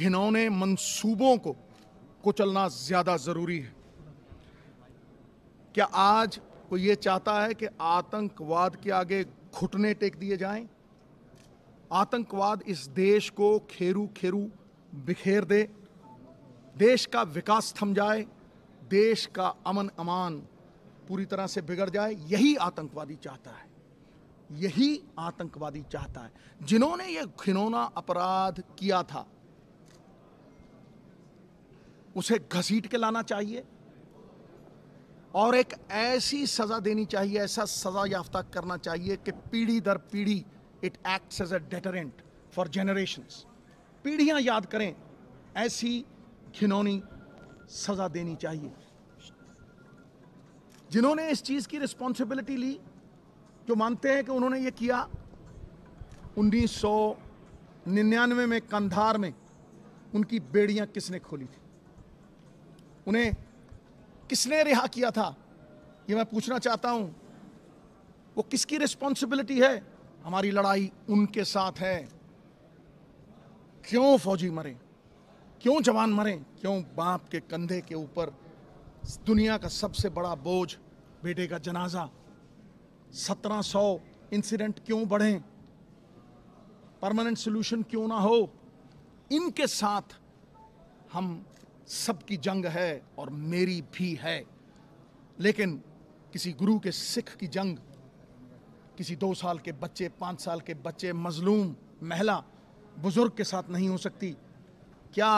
घिनौने मंसूबों को कुचलना ज़्यादा ज़रूरी है क्या आज को ये चाहता है कि आतंकवाद के आगे घुटने टेक दिए जाएं? आतंकवाद इस देश को खेरू खेरू बिखेर दे देश का विकास थम जाए देश का अमन अमान पूरी तरह से बिगड़ जाए यही आतंकवादी चाहता है यही आतंकवादी चाहता है जिन्होंने ये घिनौना अपराध किया था उसे घसीट के लाना चाहिए और एक ऐसी सज़ा देनी चाहिए ऐसा सज़ा याफ्ता करना चाहिए कि पीढ़ी दर पीढ़ी it acts as a deterrent for generation पीढ़ियां याद करें ऐसी घिनौनी सज़ा देनी चाहिए जिन्होंने इस चीज़ की रिस्पॉन्सिबिलिटी ली जो मानते हैं कि उन्होंने ये किया 1999 में कंधार में उनकी बेड़ियां किसने खोली थी उन्हें किसने रिहा किया था ये मैं पूछना चाहता हूं वो किसकी रिस्पॉन्सिबिलिटी है हमारी लड़ाई उनके साथ है क्यों फौजी मरे क्यों जवान मरे क्यों बाप के कंधे के ऊपर दुनिया का सबसे बड़ा बोझ बेटे का जनाजा सत्रह सौ इंसिडेंट क्यों बढ़े परमानेंट सोल्यूशन क्यों ना हो इनके साथ हम सबकी जंग है और मेरी भी है लेकिन किसी गुरु के सिख की जंग किसी दो साल के बच्चे पाँच साल के बच्चे मजलूम महिला बुज़ुर्ग के साथ नहीं हो सकती क्या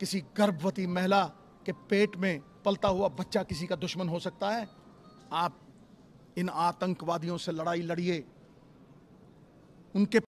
किसी गर्भवती महिला के पेट में पलता हुआ बच्चा किसी का दुश्मन हो सकता है आप इन आतंकवादियों से लड़ाई लड़िए उनके